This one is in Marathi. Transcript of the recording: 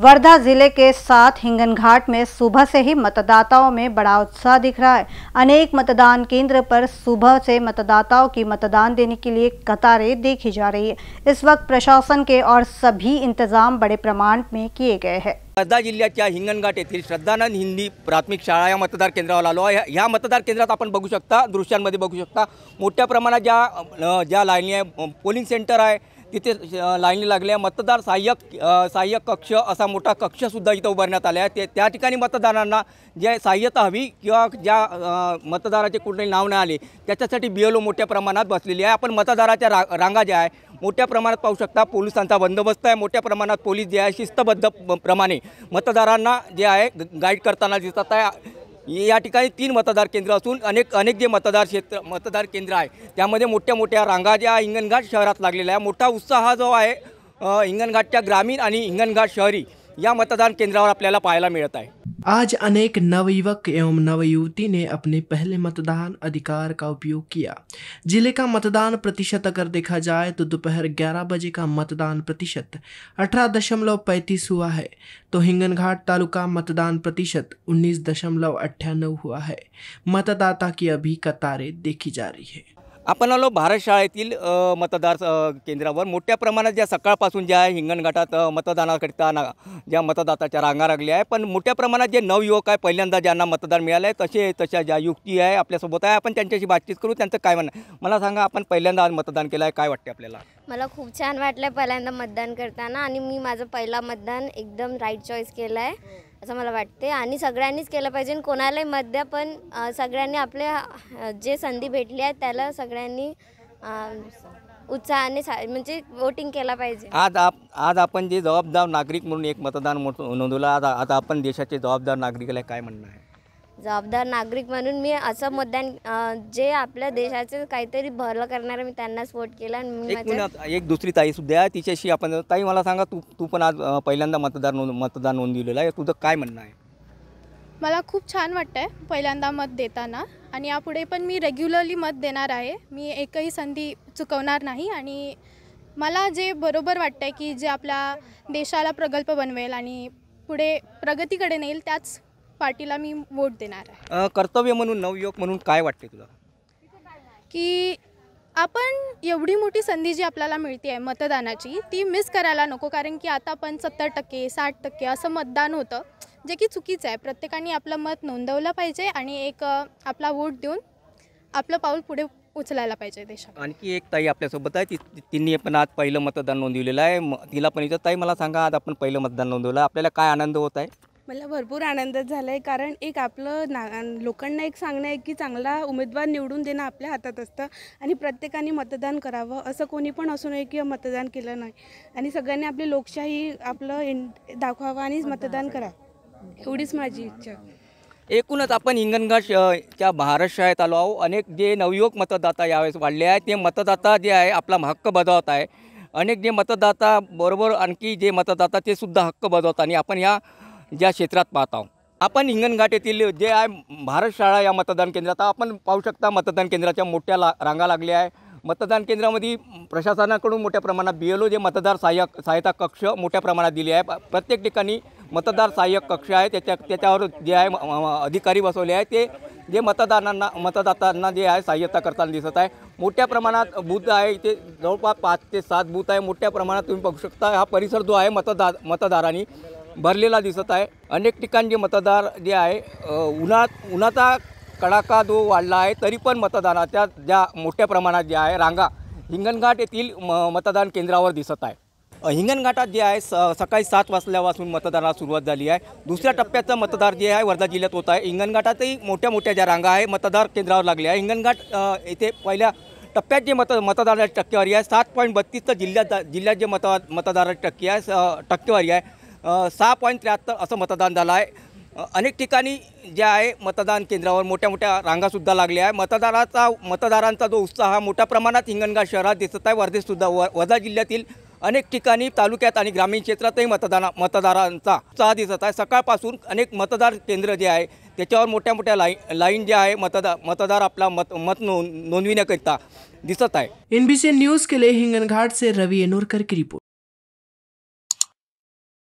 वर्धा जिले के साथ हिंगन घाट में सुबह से ही मतदाताओं में बड़ा उत्साह दिख रहा है अनेक मतदान केंद्र पर सुबह से मतदाताओं की मतदान देने के लिए कतारें देखी जा रही है इस वक्त प्रशासन के और सभी इंतजाम बड़े प्रमाण में किए गए हैं वर्धा जिल्ह्याच्या हिंगणघाट येथील श्रद्धानंद हिंदी प्राथमिक शाळा या मतदार केंद्रावर आलो आहे ह्या मतदार केंद्रात आपण बघू शकता दृश्यांमध्ये बघू शकता मोठ्या प्रमाणात ज्या ज्या लाईनी आहे पोलिंग सेंटर आहे तिथे लाईनी लागल्या मतदार सहाय्यक सहाय्यक कक्ष असा मोठा कक्षसुद्धा इथं उभारण्यात आला आहे ते त्या ठिकाणी मतदारांना जे सहाय्यता हवी किंवा ज्या मतदाराचे कुठले नाव नाही आले त्याच्यासाठी बी एल ओ मोठ्या प्रमाणात बसलेली आहे आपण मतदाराच्या रा रांगा ज्या आहे मोठ्या प्रमाणात पाहू शकता पोलिसांचा बंदोबस्त आहे मोठ्या प्रमाणात पोलीस जे आहे शिस्तबद्ध प्रमाणे मतदारांना जे आहे गाईड करताना दिसतात आहे या ठिकाणी तीन मतदार केंद्र असून अनेक अनेक जे मतदार क्षेत्र मतदार केंद्र आहे त्यामध्ये मोठ्या मोठ्या रांगा ज्या हिंगणघाट शहरात लागलेल्या आहे मोठा उत्साह जो आहे हिंगणघाटच्या ग्रामीण आणि हिंगणघाट शहरी या मतदान केंद्रावर आपल्याला पाहायला मिळत आहे आज अनेक नवयुवक एवं नवयुवती ने अपने पहले मतदान अधिकार का उपयोग किया जिले का मतदान प्रतिशत अगर देखा जाए तो दोपहर 11 बजे का मतदान प्रतिशत अठारह दशमलव पैंतीस हुआ है तो हिंगनघाट तालुका मतदान प्रतिशत उन्नीस दशमलव अट्ठानव हुआ है मतदाता की अभी कतारें देखी जा रही है आपण आलो भारत शाळेतील मतदार केंद्रावर मोठ्या प्रमाणात ज्या सकाळपासून ज्या हिंगणघाटात मतदानाकरिता ना ज्या मतदाताच्या रांगा लागल्या आहे पण मोठ्या प्रमाणात जे नवयुवक आहे पहिल्यांदा ज्यांना मतदान मिळालं आहे तसे तशा ज्या युक्ती आहे आपल्यासोबत आहे आपण त्यांच्याशी बातचीत करू त्यांचं काय म्हणणं मला सांगा आपण पहिल्यांदा मतदान केलं आहे काय वाटते आपल्याला मला खूप छान वाटलं आहे पहिल्यांदा मतदान करताना आणि मी माझं पहिला मतदान एकदम राईट चॉईस केलं आहे असं मला वाटते आणि सगळ्यांनीच केलं पाहिजे कोणालाही मध्य पण सगळ्यांनी आपल्या जे संधी भेटली आहे त्याला सगळ्यांनी उत्साहाने म्हणजे वोटिंग केला पाहिजे आज आप आज आपण जे जबाबदार नागरिक म्हणून एक मतदान नोंदवलं आज आता आपण देशाचे जबाबदार नागरिकाला काय म्हणणं आहे जबाबदार नागरिक म्हणून मी असं मतदान जे आपल्या देशाचं काहीतरी भरलं करणार मी त्यांनाच वोट केला आणि मी एक दुसरी ताई सुद्धा आहे तिच्याशी आपण ताई मला सांगा तू तू पण आज पहिल्यांदा मतदार नोंद मतदान आहे तुझं काय म्हणणं आहे मला खूप छान वाटतंय पहिल्यांदा मत देताना आणि यापुढे पण मी रेग्युलरली मत देणार आहे मी एकही संधी चुकवणार नाही आणि मला जे बरोबर वाटतंय की जे आपल्या देशाला प्रगल्प बनवेल आणि पुढे प्रगतीकडे नेईल त्याच पार्टीला मी वोट देणार आहे कर्तव्य म्हणून नवयुवक म्हणून काय वाटते तुला की आपण एवढी मोठी संधी जी आपल्याला मिळते आहे मतदानाची ती मिस करायला नको कारण की आता आपण सत्तर टक्के साठ टक्के असं मतदान होतं जे की चुकीचं आहे प्रत्येकाने आपलं मत नोंदवलं पाहिजे आणि एक आपला वोट देऊन आपलं पाऊल पुढे उचलायला पाहिजे देशात आणखी एक ताई आपल्यासोबत आहे ती तिने पण आज पहिलं मतदान नोंदवलेलं आहे तिला पण इथं ताई मला सांगा आज आपण पहिलं मतदान नोंदवलं आपल्याला काय आनंद होत आहे मला भरपूर आनंद झाला आहे कारण एक आपलं ना लोकांना एक सांगणं आहे की चांगला उमेदवार निवडून देणं आपल्या हातात असतं आणि प्रत्येकाने मतदान करावं असं कोणी पण असू नये की मतदान केलं नाही आणि सगळ्यांनी आपली लोकशाही आपलं दाखवावं आणि मतदान करा एवढीच माझी इच्छा एकूणच आपण हिंगणघाट च्या भारत शाळेत आलो आहो अनेक जे नवयुवक मतदाता यावेळेस वाढले आहेत ते मतदाता जे आहे आपला हक्क बजावत आहे अनेक जे मतदाता बरोबर आणखी जे मतदाता ते सुद्धा हक्क बजावतात आणि आपण या ज्या क्षेत्रात पाहत आहोत आपण हिंगणघाट येथील जे आहे भारत शाळा या मतदान केंद्रात आपण पाहू शकता मतदान केंद्राच्या मोठ्या ला रांगा लागल्या आहे मतदान केंद्रामध्ये प्रशासनाकडून मोठ्या प्रमाणात बी एल ओ जे मतदार सहाय्यक सहायता कक्ष मोठ्या प्रमाणात दिले आहे प्रत्येक ठिकाणी मतदार सहाय्यक कक्ष आहे त्याच्या त्याच्यावर जे आहे अधिकारी बसवले आहे ते जे मतदारांना मतदातांना जे आहे सहाय्यता करताना दिसत आहे मोठ्या प्रमाणात बूथ आहे इथे जवळपास पाच ते सात बूथ आहे मोठ्या प्रमाणात तुम्ही बघू शकता हा परिसर जो आहे मतदार मतदारांनी भरलेला दिसत आहे अनेक ठिकाण जे मतदार जे आहे उन्हात उन्हाचा कडाका जो वाढला आहे तरी पण मतदानाच्या ज्या मोठ्या प्रमाणात जे आहे रांगा हिंगणघाट येथील म मतदान केंद्रावर दिसत आहे हिंगणघाटात जे आहे स सकाळी सात वाजल्यापासून मतदानाला सुरुवात झाली आहे दुसऱ्या टप्प्याचं मतदार जे आहे वर्धा जिल्ह्यात होत आहे हिंगणघाटातही मोठ्या मोठ्या ज्या रांगा आहे मतदार केंद्रावर लागले आहे हिंगणघाट येथे पहिल्या टप्प्यात जे मत मतदानाची टक्केवारी आहे सात पॉईंट बत्तीस जिल्ह्यात जिल्ह्यात जे मत मतदानाची टक्के आहे टक्केवारी आहे सहा पॉईंट त्र्याहत्तर असं मतदान झालं आहे अनेक ठिकाणी जे आहे मतदान केंद्रावर मोठ्या मोठ्या रांगासुद्धा लागल्या आहे मतदाराचा मतदारांचा जो उत्साह हा मोठ्या प्रमाणात हिंगणघाट शहरात दिसत आहे वर्धेसुद्धा व वर्धा जिल्ह्यातील अनेक ठिकाणी तालुक्यात आणि ग्रामीण क्षेत्रातही मतदाना मतदारांचा उत्साह दिसत आहे सकाळपासून अनेक मतदार केंद्र जे आहे त्याच्यावर मोठ्या मोठ्या लाईन लाईन जे आहे मतदार मतदार आपला मत मत नोंद नोंदविण्याकरिता दिसत आहे एनबीसी न्यूज के लिए हिंगणघाट से रवि एनोरकर की रिपोर्ट